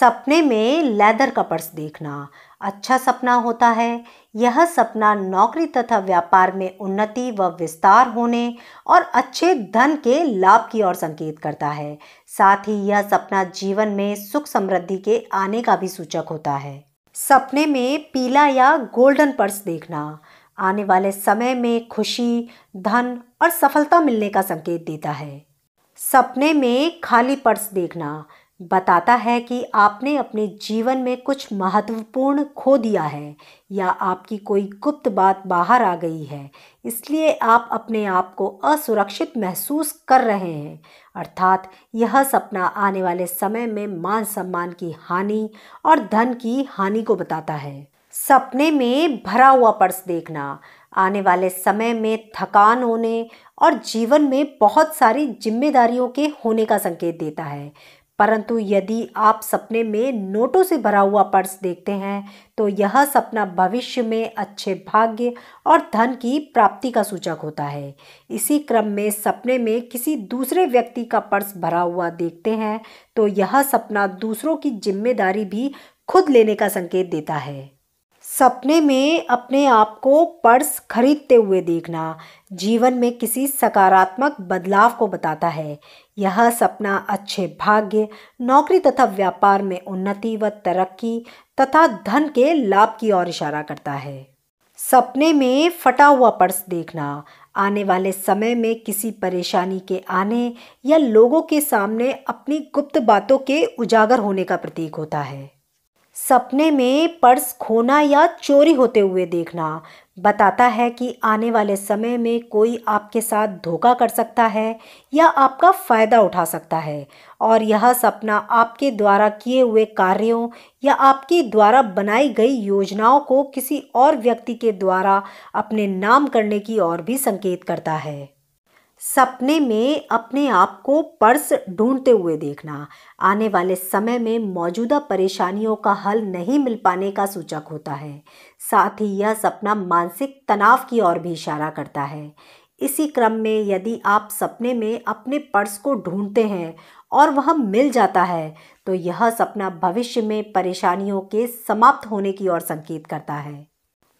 सपने में लेदर का पर्स देखना अच्छा सपना होता है यह सपना नौकरी तथा व्यापार में उन्नति व विस्तार होने और अच्छे धन के लाभ की ओर संकेत करता है साथ ही यह सपना जीवन में सुख समृद्धि के आने का भी सूचक होता है सपने में पीला या गोल्डन पर्स देखना आने वाले समय में खुशी धन और सफलता मिलने का संकेत देता है सपने में खाली पर्स देखना बताता है कि आपने अपने जीवन में कुछ महत्वपूर्ण खो दिया है या आपकी कोई गुप्त बात बाहर आ गई है इसलिए आप अपने आप को असुरक्षित महसूस कर रहे हैं अर्थात यह सपना आने वाले समय में मान सम्मान की हानि और धन की हानि को बताता है सपने में भरा हुआ पर्स देखना आने वाले समय में थकान होने और जीवन में बहुत सारी जिम्मेदारियों के होने का संकेत देता है परंतु यदि आप सपने में नोटों से भरा हुआ पर्स देखते हैं तो यह सपना भविष्य में अच्छे भाग्य और धन की प्राप्ति का सूचक होता है इसी क्रम में सपने में किसी दूसरे व्यक्ति का पर्स भरा हुआ देखते हैं तो यह सपना दूसरों की जिम्मेदारी भी खुद लेने का संकेत देता है सपने में अपने आप को पर्स खरीदते हुए देखना जीवन में किसी सकारात्मक बदलाव को बताता है यह सपना अच्छे भाग्य नौकरी तथा व्यापार में उन्नति व तरक्की तथा धन के लाभ की ओर इशारा करता है सपने में फटा हुआ पर्स देखना आने वाले समय में किसी परेशानी के आने या लोगों के सामने अपनी गुप्त बातों के उजागर होने का प्रतीक होता है सपने में पर्स खोना या चोरी होते हुए देखना बताता है कि आने वाले समय में कोई आपके साथ धोखा कर सकता है या आपका फ़ायदा उठा सकता है और यह सपना आपके द्वारा किए हुए कार्यों या आपके द्वारा बनाई गई योजनाओं को किसी और व्यक्ति के द्वारा अपने नाम करने की ओर भी संकेत करता है सपने में अपने आप को पर्स ढूंढते हुए देखना आने वाले समय में मौजूदा परेशानियों का हल नहीं मिल पाने का सूचक होता है साथ ही यह सपना मानसिक तनाव की ओर भी इशारा करता है इसी क्रम में यदि आप सपने में अपने पर्स को ढूंढते हैं और वह मिल जाता है तो यह सपना भविष्य में परेशानियों के समाप्त होने की ओर संकेत करता है